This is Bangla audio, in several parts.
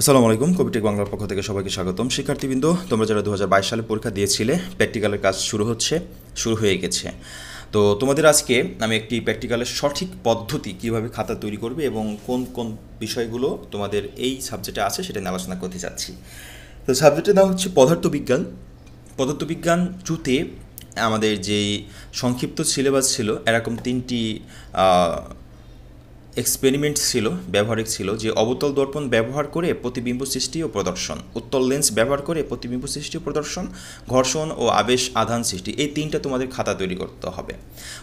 আসসালামু আলাইকুম কবিটেক বাংলার পক্ষ থেকে সবাইকে স্বাগতম শিক্ষার্থীবৃন্দ তোমরা যারা দু সালে পরীক্ষা দিয়েছিলে প্র্যাকটিক্যালের কাজ শুরু হচ্ছে শুরু হয়ে গেছে তো তোমাদের আজকে আমি একটি প্র্যাকটিক্যালের সঠিক পদ্ধতি কিভাবে খাতা তৈরি করবে এবং কোন কোন বিষয়গুলো তোমাদের এই সাবজেক্টে আছে সেটা নিয়ে আলোচনা করতে চাচ্ছি তো সাবজেক্টের নাম হচ্ছে পদার্থবিজ্ঞান পদার্থবিজ্ঞান টুতে আমাদের যেই সংক্ষিপ্ত সিলেবাস ছিল এরকম তিনটি এক্সপেরিমেন্ট ছিল ব্যবহারিক ছিল যে অবতল দর্পণ ব্যবহার করে প্রতিবিম্ব সৃষ্টি ও প্রদর্শন উত্তল লেন্স ব্যবহার করে প্রতিবিম্ব সৃষ্টি ও প্রদর্শন ঘর্ষণ ও আবেশ আধান সৃষ্টি এই তিনটা তোমাদের খাতা তৈরি করতে হবে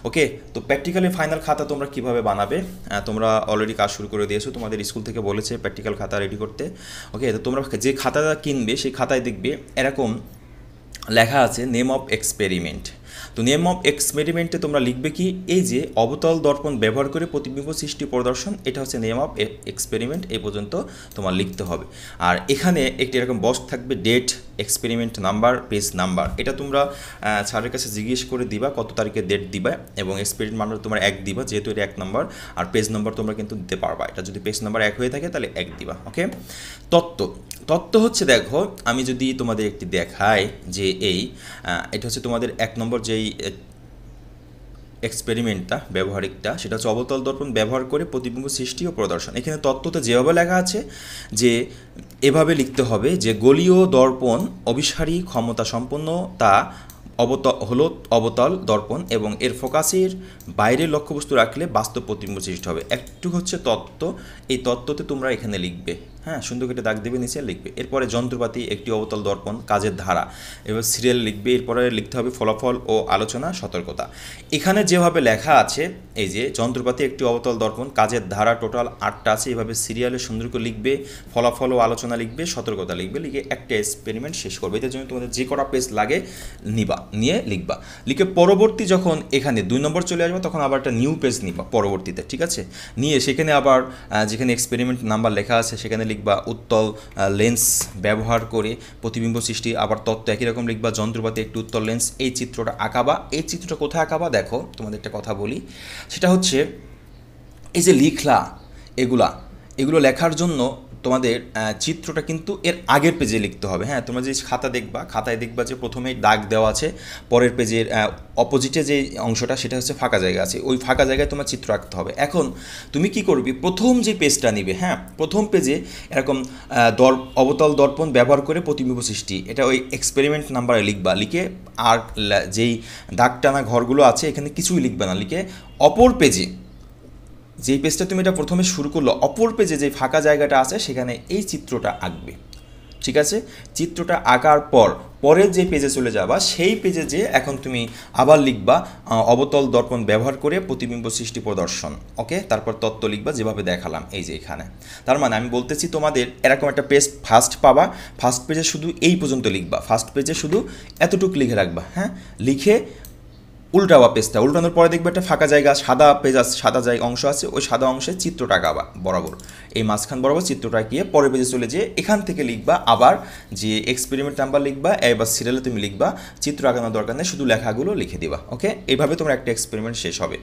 ওকে তো প্র্যাকটিক্যালি ফাইনাল খাতা তোমরা কিভাবে বানাবে তোমরা অলরেডি কাজ শুরু করে দিয়েছো তোমাদের স্কুল থেকে বলেছে প্র্যাকটিক্যাল খাতা রেডি করতে ওকে তো তোমরা যে খাতাটা কিনবে সেই খাতায় দেখবে এরকম লেখা আছে নেম অফ এক্সপেরিমেন্ট তো নেম অফ এক্সপেরিমেন্টে তোমরা লিখবে কি এই যে অবতল দর্পণ ব্যবহার করে প্রতিবিম্ব সৃষ্টি প্রদর্শন এটা হচ্ছে নেম অফ এক্সপেরিমেন্ট এই পর্যন্ত তোমার লিখতে হবে আর এখানে একটি এরকম বস থাকবে date experiment number page number এটা তোমরা স্যারের কাছে জিজ্ঞেস করে দিবা কত তারিখে ডেট দিবা এবং এক্সপেরিমেন্ট নাম্বার তোমরা এক দিবা যেহেতু এটা এক নম্বর আর পেজ নম্বর তোমরা কিন্তু দিতে পারবা এটা যদি পেজ নাম্বার এক হয়ে থাকে তাহলে এক দিবা ওকে তত্ত্ব তত্ত্ব হচ্ছে দেখো আমি যদি তোমাদের একটি দেখাই যে এই এটা হচ্ছে তোমাদের এক নম্বর যেই এক্সপেরিমেন্টটা ব্যবহারিকটা সেটা হচ্ছে অবতল দর্পণ ব্যবহার করে প্রতিবিম্ব সৃষ্টি ও প্রদর্শন এখানে তত্ত্বতে যেভাবে লেখা আছে যে এভাবে লিখতে হবে যে গলীয় দর্পণ অবিসারী ক্ষমতা সম্পন্ন তা অবত হল অবতল দর্পণ এবং এর ফোকাসের বাইরের লক্ষ্যবস্তু রাখলে বাস্তব প্রতিম্ব সৃষ্টি হবে একটু হচ্ছে তত্ত্ব এই তত্ত্বতে তোমরা এখানে লিখবে হ্যাঁ সুন্দর কেটে দাগ দেবে নিচে লিখবে এরপরে যন্ত্রপাতি একটি অবতল দর্পণ কাজের ধারা এবার সিরিয়াল লিখবে এরপরে লিখতে হবে ফলাফল ও আলোচনা সতর্কতা এখানে যেভাবে লেখা আছে এই যে যন্ত্রপাতি একটি অবতল দর্পণ কাজের ধারা টোটাল আটটা আছে এভাবে সিরিয়ালে সুন্দর করে লিখবে ফলাফল ও আলোচনা লিখবে সতর্কতা লিখবে লিখে একটা এক্সপেরিমেন্ট শেষ করবে এটার জন্য তোমাদের যে কটা পেজ লাগে নিবা নিয়ে লিখবা লিখে পরবর্তী যখন এখানে দুই নম্বর চলে আসবে তখন আবার একটা নিউ পেজ নিবা পরবর্তীতে ঠিক আছে নিয়ে সেখানে আবার যেখানে এক্সপেরিমেন্ট নাম্বার লেখা আছে সেখানে লিখবা উত্তল লেন্স ব্যবহার করে প্রতিবিম্ব সৃষ্টি আবার তত্ত্ব একই রকম লিখবা যন্ত্রপাতি একটি উত্তল লেন্স এই চিত্রটা আঁকাবা এই চিত্রটা কোথায় আঁকাবা দেখো তোমাদের একটা কথা বলি সেটা হচ্ছে এই যে লিখলা এগুলা এগুলো লেখার জন্য তোমাদের চিত্রটা কিন্তু এর আগের পেজে লিখতে হবে হ্যাঁ তোমরা যে খাতা দেখবা খাতায় দেখবা যে প্রথমে দাগ দেওয়া আছে পরের পেজের অপোজিটে যে অংশটা সেটা হচ্ছে ফাঁকা জায়গা আছে ওই ফাঁকা জায়গায় তোমার চিত্র আঁকতে হবে এখন তুমি কি করবি প্রথম যে পেজটা নিবে হ্যাঁ প্রথম পেজে এরকম দর অবতল দর্পণ ব্যবহার করে প্রতিবিম্ব সৃষ্টি এটা ওই এক্সপেরিমেন্ট নাম্বারে লিখবা লিখে আর যেই দাগ টানা ঘরগুলো আছে এখানে কিছুই লিখবে না লিখে অপর পেজে যেই পেজটা তুমি এটা প্রথমে শুরু করলো অপর পেজে যে ফাঁকা জায়গাটা আছে সেখানে এই চিত্রটা আঁকবে ঠিক আছে চিত্রটা আঁকার পর পরের যে পেজে চলে যাবা সেই পেজে যে এখন তুমি আবার লিখবা অবতল দর্পণ ব্যবহার করে প্রতিবিম্ব সৃষ্টি প্রদর্শন ওকে তারপর তত্ত্ব লিখবা যেভাবে দেখালাম এই যে এখানে তার মানে আমি বলতেছি তোমাদের এরকম একটা পেজ ফার্স্ট পাবা ফার্স্ট পেজে শুধু এই পর্যন্ত লিখবা ফার্স্ট পেজে শুধু এতটুকু লিখে রাখবা হ্যাঁ লিখে বা পেজটা উল্টানোর পরে দেখবে একটা ফাঁকা জায়গা সাদা পেজ আছে সাদা জায়গা অংশ আছে ওই সাদা অংশে চিত্রটা গাবা বরাবর এই মাঝখান বরাবর চিত্রটা গিয়ে পরের পেজে চলে যেয়ে এখান থেকে লিখবা আবার যে এক্সপেরিমেন্ট নাম্বার লিখবা এবার সিরিয়ালে তুমি লিখবা চিত্র আঁকানোর দরকার নেই শুধু লেখাগুলো লিখে দিবা ওকে এইভাবে তোমার একটা এক্সপেরিমেন্ট শেষ হবে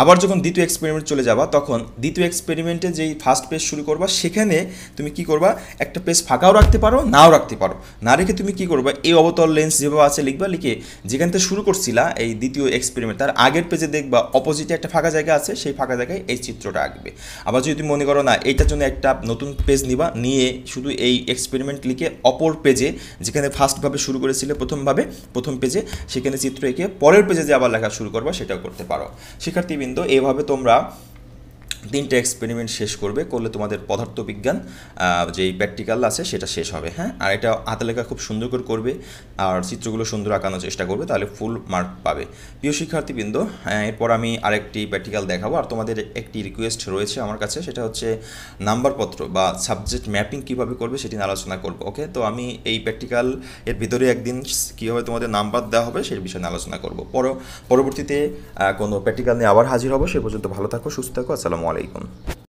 আবার যখন দ্বিতীয় এক্সপেরিমেন্ট চলে যাবা তখন দ্বিতীয় এক্সপেরিমেন্টে যেই ফার্স্ট পেজ শুরু করবা সেখানে তুমি কি করবা একটা পেজ ফাঁকাও রাখতে পারো নাও রাখতে পারো না রেখে তুমি কি করবা এই অবতল লেন্স যেভাবে আছে লিখবা লিখে যেখান থেকে শুরু করছিলা এই দ্বিতীয় এক্সপেরিমেন্ট তার আগের পেজে দেখবা অপোজিটে একটা ফাঁকা জায়গা আছে সেই ফাঁকা জায়গায় এই চিত্রটা আঁকবে আবার যদি মনে করো না এইটার জন্য একটা নতুন পেজ নিবা নিয়ে শুধু এই এক্সপেরিমেন্ট লিখে অপর পেজে যেখানে ফার্স্টভাবে শুরু করেছিলে প্রথমভাবে প্রথম পেজে সেখানে চিত্র এঁকে পরের পেজে যে আবার লেখা শুরু করবা সেটাও করতে পারো শিক্ষার্থীবৃন্দ এভাবে তোমরা তিনটে এক্সপেরিমেন্ট শেষ করবে করলে তোমাদের পদার্থবিজ্ঞান যেই প্র্যাকটিক্যাল আছে সেটা শেষ হবে হ্যাঁ আর এটা হাতে লেখা খুব সুন্দর করে করবে আর চিত্রগুলো সুন্দর আঁকানোর চেষ্টা করবে তাহলে ফুল মার্ক পাবে প্রিয় শিক্ষার্থীবৃন্দ এরপর আমি আরেকটি প্র্যাকটিক্যাল দেখাবো আর তোমাদের একটি রিকোয়েস্ট রয়েছে আমার কাছে সেটা হচ্ছে নাম্বারপত্র বা সাবজেক্ট ম্যাপিং কীভাবে করবে সেটি নিয়ে আলোচনা করবো ওকে তো আমি এই প্র্যাকটিক্যাল এর ভিতরে একদিন কীভাবে তোমাদের নাম্বার দেওয়া হবে সেই বিষয়ে আলোচনা করবো পর পরবর্তীতে কোনো প্র্যাকটিক্যাল নিয়ে আবার হাজির হবো সে পর্যন্ত ভালো থাকো সুস্থ থাকো আসসালামু আলাইকুম Leuk!